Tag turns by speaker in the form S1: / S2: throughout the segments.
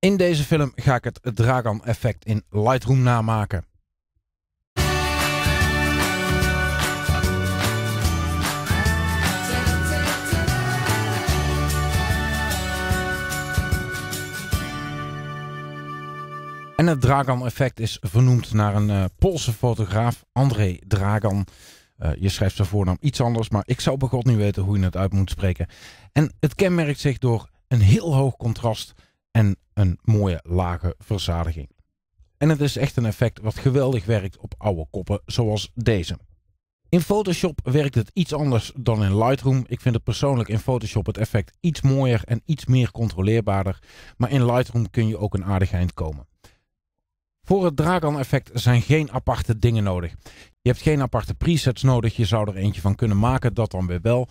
S1: In deze film ga ik het Dragan-effect in Lightroom namaken. En het Dragan-effect is vernoemd naar een eh, Poolse fotograaf, André Dragan. Eh, je schrijft zijn voornaam iets anders, maar ik zou bij God niet weten hoe je het uit moet spreken. En het kenmerkt zich door een heel hoog contrast en een mooie lage verzadiging. En het is echt een effect wat geweldig werkt op oude koppen zoals deze. In Photoshop werkt het iets anders dan in Lightroom. Ik vind het persoonlijk in Photoshop het effect iets mooier en iets meer controleerbaarder. Maar in Lightroom kun je ook een aardig eind komen. Voor het dragon effect zijn geen aparte dingen nodig. Je hebt geen aparte presets nodig. Je zou er eentje van kunnen maken, dat dan weer wel.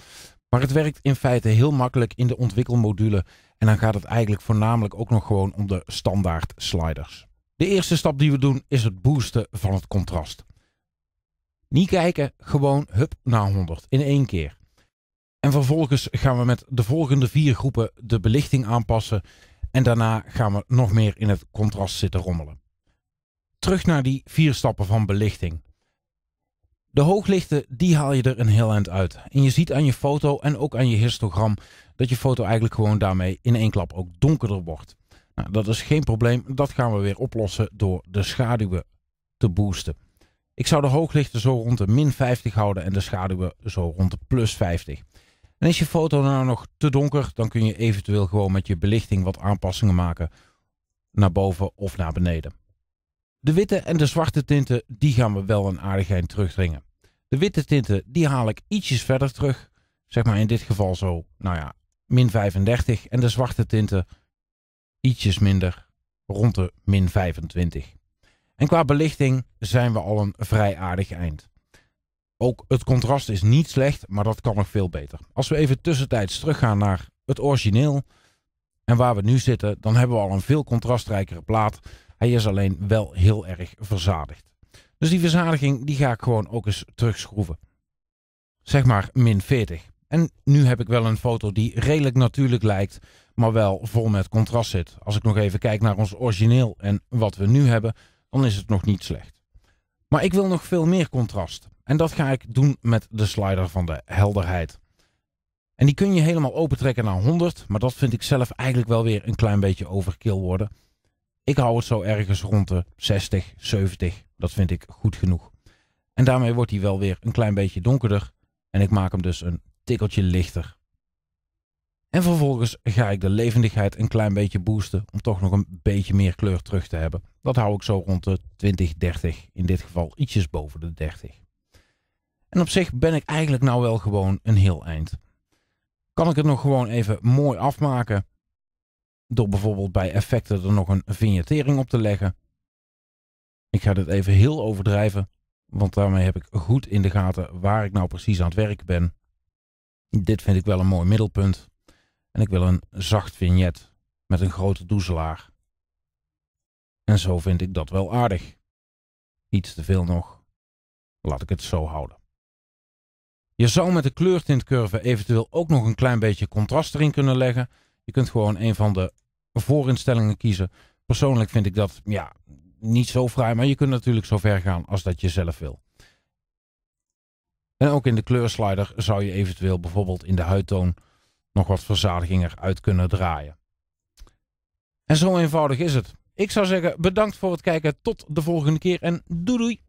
S1: Maar het werkt in feite heel makkelijk in de ontwikkelmodule en dan gaat het eigenlijk voornamelijk ook nog gewoon om de standaard sliders. De eerste stap die we doen is het boosten van het contrast. Niet kijken, gewoon hup naar 100 in één keer. En vervolgens gaan we met de volgende vier groepen de belichting aanpassen en daarna gaan we nog meer in het contrast zitten rommelen. Terug naar die vier stappen van belichting. De hooglichten, die haal je er een heel eind uit. En je ziet aan je foto en ook aan je histogram dat je foto eigenlijk gewoon daarmee in één klap ook donkerder wordt. Nou, dat is geen probleem. Dat gaan we weer oplossen door de schaduwen te boosten. Ik zou de hooglichten zo rond de min 50 houden en de schaduwen zo rond de plus 50. En is je foto nou nog te donker, dan kun je eventueel gewoon met je belichting wat aanpassingen maken naar boven of naar beneden. De witte en de zwarte tinten, die gaan we wel een aardigheid terugdringen. De witte tinten, die haal ik ietsjes verder terug. Zeg maar in dit geval zo, nou ja, min 35. En de zwarte tinten ietsjes minder, rond de min 25. En qua belichting zijn we al een vrij aardig eind. Ook het contrast is niet slecht, maar dat kan nog veel beter. Als we even tussentijds teruggaan naar het origineel en waar we nu zitten, dan hebben we al een veel contrastrijkere plaat. Hij is alleen wel heel erg verzadigd. Dus die verzadiging die ga ik gewoon ook eens terugschroeven. Zeg maar min 40. En nu heb ik wel een foto die redelijk natuurlijk lijkt, maar wel vol met contrast zit. Als ik nog even kijk naar ons origineel en wat we nu hebben, dan is het nog niet slecht. Maar ik wil nog veel meer contrast. En dat ga ik doen met de slider van de helderheid. En die kun je helemaal opentrekken naar 100, maar dat vind ik zelf eigenlijk wel weer een klein beetje overkill worden. Ik hou het zo ergens rond de 60, 70 dat vind ik goed genoeg. En daarmee wordt hij wel weer een klein beetje donkerder. En ik maak hem dus een tikkeltje lichter. En vervolgens ga ik de levendigheid een klein beetje boosten om toch nog een beetje meer kleur terug te hebben. Dat hou ik zo rond de 20, 30, in dit geval ietsjes boven de 30. En op zich ben ik eigenlijk nou wel gewoon een heel eind. Kan ik het nog gewoon even mooi afmaken door bijvoorbeeld bij effecten er nog een vignettering op te leggen. Ik ga dit even heel overdrijven, want daarmee heb ik goed in de gaten waar ik nou precies aan het werk ben. Dit vind ik wel een mooi middelpunt. En ik wil een zacht vignet met een grote doezelaar. En zo vind ik dat wel aardig. Iets te veel nog. Laat ik het zo houden. Je zou met de kleurtintcurve eventueel ook nog een klein beetje contrast erin kunnen leggen. Je kunt gewoon een van de voorinstellingen kiezen. Persoonlijk vind ik dat, ja, niet zo vrij, maar je kunt natuurlijk zo ver gaan als dat je zelf wil. En ook in de kleurslider zou je eventueel bijvoorbeeld in de huidtoon nog wat verzadiging eruit kunnen draaien. En zo eenvoudig is het. Ik zou zeggen bedankt voor het kijken. Tot de volgende keer en doei doei.